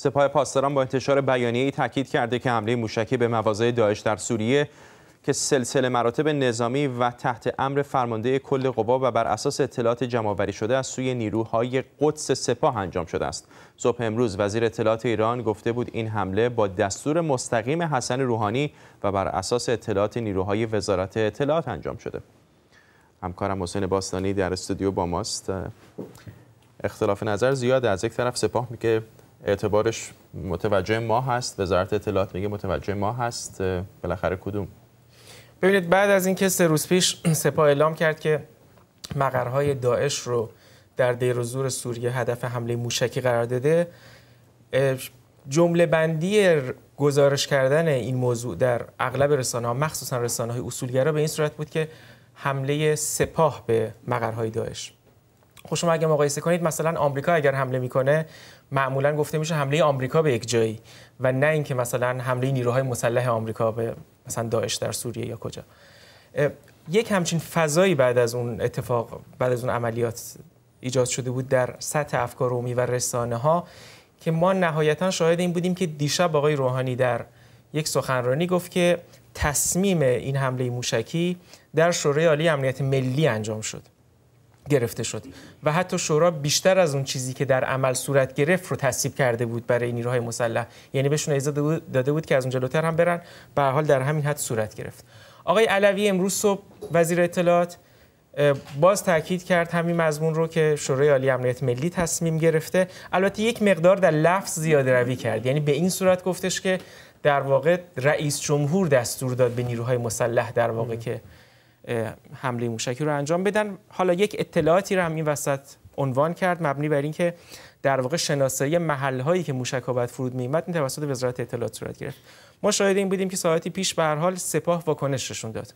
سپاه پاسداران با انتشار بیانیه تاکید کرده که حمله موشکی به مواضع داعش در سوریه که سلسله مراتب نظامی و تحت امر فرمانده کل قوا و بر اساس اطلاعات جمعآوری شده از سوی نیروهای قدس سپاه انجام شده است. صبح امروز وزیر اطلاعات ایران گفته بود این حمله با دستور مستقیم حسن روحانی و بر اساس اطلاعات نیروهای وزارت اطلاعات انجام شده. همکارم حسین باستانی در استودیو با ماست. اختلاف نظر زیاد از یک طرف سپاه که اعتبارش متوجه ما هست وزارت اطلاعات میگه متوجه ما هست بالاخره کدوم ببینید بعد از اینکه سه روز پیش سپاه اعلام کرد که مقرهای داعش رو در دیر زور سوریه هدف حمله موشکی قرار داده جمله بندی گزارش کردن این موضوع در اغلب رسانه ها مخصوصا رسانه های اصولگرا به این صورت بود که حمله سپاه به مقرهای داعش خب شما اگه مقایسه کنید مثلا آمریکا اگر حمله میکنه معمولا گفته میشه حمله آمریکا به یک جایی و نه اینکه مثلا حمله نیروهای مسلح آمریکا به مثلا داعش در سوریه یا کجا یک همچین فضایی بعد از اون اتفاق بعد از اون عملیات ایجاد شده بود در سطح افکار عمومی و رسانه ها که ما نهایتا شاهد این بودیم که دیشب آقای روحانی در یک سخنرانی گفت که تصمیم این حمله موشکی در شورای عالی امنیت ملی انجام شد گرفته شد و حتی شورا بیشتر از اون چیزی که در عمل صورت گرفت رو تصیب کرده بود برای نیروهای مسلح یعنی بهشون اجازه داده بود که از اون جلوتر هم برن به حال در همین حد صورت گرفت آقای علوی امروز صبح وزیر اطلاعات باز تاکید کرد همین مضمون رو که شورای عالی امنیت ملی تصمیم گرفته البته یک مقدار در لفظ زیاده روی کرد یعنی به این صورت گفتش که در واقع رئیس جمهور دستور داد به نیروهای مسلح در واقع که حمله موشکی رو انجام بدن حالا یک اطلاعاتی رو هم این وسط عنوان کرد مبنی بر اینکه در واقع شناسایی محل هایی که موشک ها باید فرود می این توسط وزارت اطلاعات صورت گرفت ما شاهد این بودیم که ساعتی پیش به هر حال سپاه واکنششون داد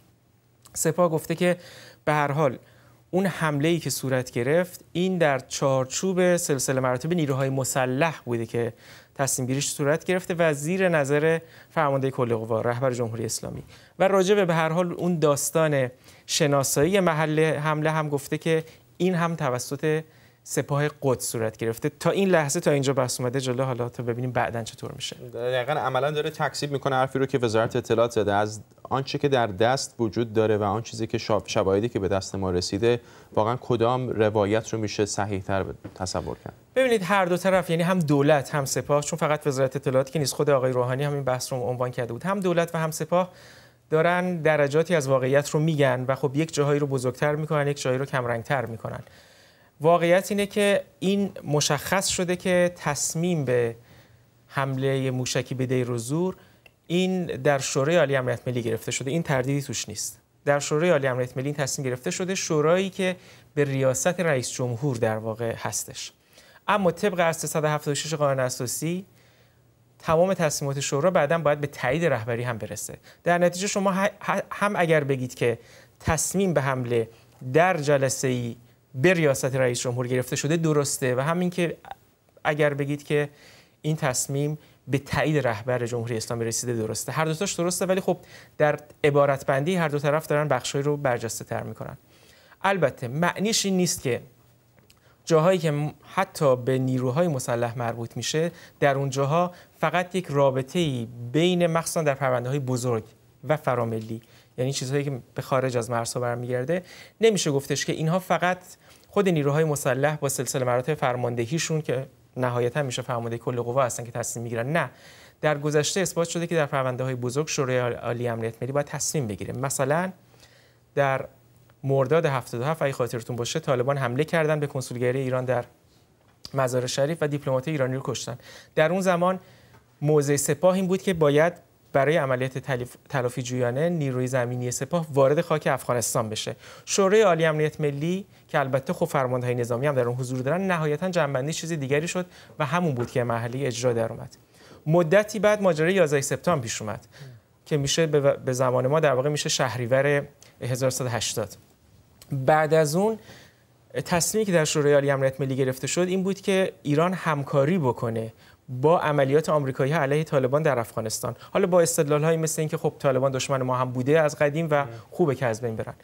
سپاه گفته که به هر حال اون حمله ای که صورت گرفت این در چارچوب سلسله مراتب نیروهای مسلح بوده که تصمیم گیریش صورت گرفته و زیر نظر فرمانده کل قوا رهبر جمهوری اسلامی و راجع به هر حال اون داستان شناسایی محل حمله هم گفته که این هم توسط سپاه قدس صورت گرفته تا این لحظه تا اینجا بحث اومده جلو حالا تا ببینیم بعدا چطور میشه دقیقا عملا داره تکسیب میکنه حرفی رو که وزارت اطلاعات زده از آنچه که در دست وجود داره و آن چیزی که شواهدی که به دست ما رسیده واقعا کدام روایت رو میشه تر تصور کرد ببینید هر دو طرف یعنی هم دولت هم سپاه چون فقط وزارت اطلاعات که نیست خود آقای روحانی همین بحث رو عنوان کرده بود هم دولت و هم سپاه دارن درجاتی از واقعیت رو میگن و خب یک جاهایی رو بزرگتر میکنن یک جایی رو کمرنگتر میکنن واقعیت اینه که این مشخص شده که تصمیم به حمله موشکی به دیر و زور این در شورای عالی امنیت ملی گرفته شده این تردیدی توش نیست در شورای عالی امنیت ملی این تصمیم گرفته شده شورایی که به ریاست رئیس جمهور در واقع هستش اما طبق اصل 176 قانون اساسی تمام تصمیمات شورا بعدا باید به تایید رهبری هم برسه در نتیجه شما هم اگر بگید که تصمیم به حمله در جلسه ای به ریاست رئیس جمهور گرفته شده درسته و همین که اگر بگید که این تصمیم به تایید رهبر جمهوری اسلامی رسیده درسته هر دوتاش درسته ولی خب در عبارت بندی هر دو طرف دارن بخشای رو برجسته تر میکنن البته معنیش این نیست که جاهایی که حتی به نیروهای مسلح مربوط میشه در اونجاها فقط یک رابطه بین مخصوصا در پرونده های بزرگ و فراملی یعنی چیزهایی که به خارج از مرزها برمیگرده نمیشه گفتش که اینها فقط خود نیروهای مسلح با سلسله مراتب فرماندهیشون که نهایتا میشه فرمانده کل قوا هستن که تصمیم میگیرن نه در گذشته اثبات شده که در پرونده های بزرگ شورای عالی امنیت ملی باید تصمیم بگیره مثلا در مرداد 77 اگه خاطرتون باشه طالبان حمله کردن به کنسولگری ایران در مزار شریف و دیپلمات ایرانی رو کشتن در اون زمان موضع سپاه این بود که باید برای عملیات تلافی جویانه نیروی زمینی سپاه وارد خاک افغانستان بشه شورای عالی امنیت ملی که البته خب های نظامی هم در اون حضور دارن نهایتا جنبندی چیز دیگری شد و همون بود که محلی اجرا در اومد مدتی بعد ماجرای 11 سپتامبر پیش اومد که میشه به زمان ما در واقع میشه شهریور 1180 بعد از اون تصمیمی که در شورای عالی امنیت ملی گرفته شد این بود که ایران همکاری بکنه با عملیات آمریکایی علیه طالبان در افغانستان حالا با استدلال هایی مثل اینکه خب طالبان دشمن ما هم بوده از قدیم و خوبه که از بین برن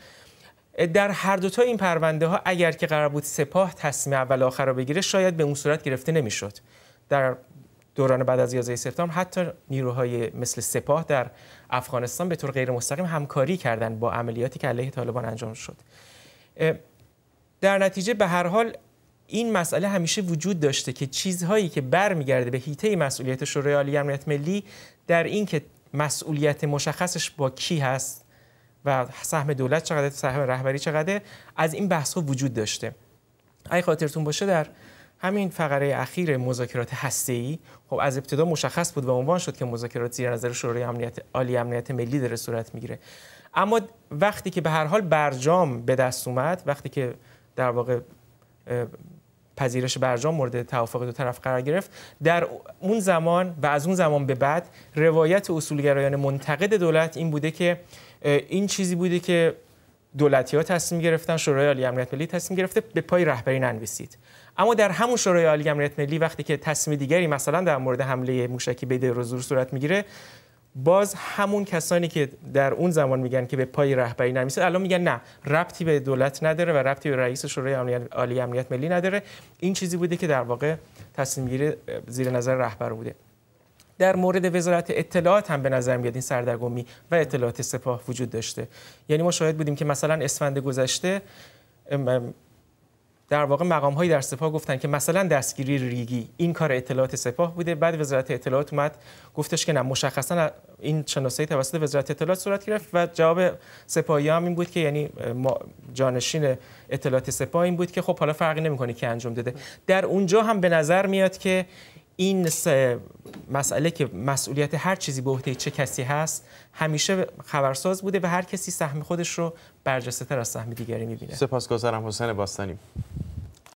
در هر دوتا این پرونده ها اگر که قرار بود سپاه تصمیم اول آخر را بگیره شاید به اون صورت گرفته نمیشد در دوران بعد از 11 سپتامبر حتی نیروهای مثل سپاه در افغانستان به طور غیر مستقیم همکاری کردند با عملیاتی که علیه طالبان انجام شد در نتیجه به هر حال این مسئله همیشه وجود داشته که چیزهایی که برمیگرده به هیته مسئولیت شورای عالی امنیت ملی در اینکه مسئولیت مشخصش با کی هست و سهم دولت چقدر سهم رهبری چقدر از این بحث ها وجود داشته اگه خاطرتون باشه در همین فقره اخیر مذاکرات هسته‌ای خب از ابتدا مشخص بود و عنوان شد که مذاکرات زیر نظر شورای امنیت عالی امنیت ملی داره صورت میگیره اما وقتی که به هر حال برجام به دست اومد وقتی که در واقع پذیرش برجام مورد توافق دو طرف قرار گرفت در اون زمان و از اون زمان به بعد روایت اصولگرایان منتقد دولت این بوده که این چیزی بوده که دولتی ها تصمیم گرفتن شورای عالی امنیت ملی تصمیم گرفته به پای رهبری ننویسید اما در همون شورای عالی امنیت ملی وقتی که تصمیم دیگری مثلا در مورد حمله موشکی به دیروزور صورت میگیره باز همون کسانی که در اون زمان میگن که به پای رهبری نمیسه الان میگن نه ربطی به دولت نداره و ربطی به رئیس شورای عالی امنیت ملی نداره این چیزی بوده که در واقع تصمیم گیری زیر نظر رهبر بوده در مورد وزارت اطلاعات هم به نظر میاد این سردرگمی و اطلاعات سپاه وجود داشته یعنی ما شاهد بودیم که مثلا اسفند گذشته در واقع مقام هایی در سپاه گفتن که مثلا دستگیری ریگی این کار اطلاعات سپاه بوده بعد وزارت اطلاعات اومد گفتش که نه مشخصا این شناسایی توسط وزارت اطلاعات صورت گرفت و جواب سپاهی هم این بود که یعنی جانشین اطلاعات سپاه این بود که خب حالا فرقی نمیکنه که انجام داده در اونجا هم به نظر میاد که این مسئله که مسئولیت هر چیزی به عهده چه کسی هست همیشه خبرساز بوده و هر کسی سهم خودش رو برجسته تر از سهم دیگری میبینه سپاسگزارم حسین باستانی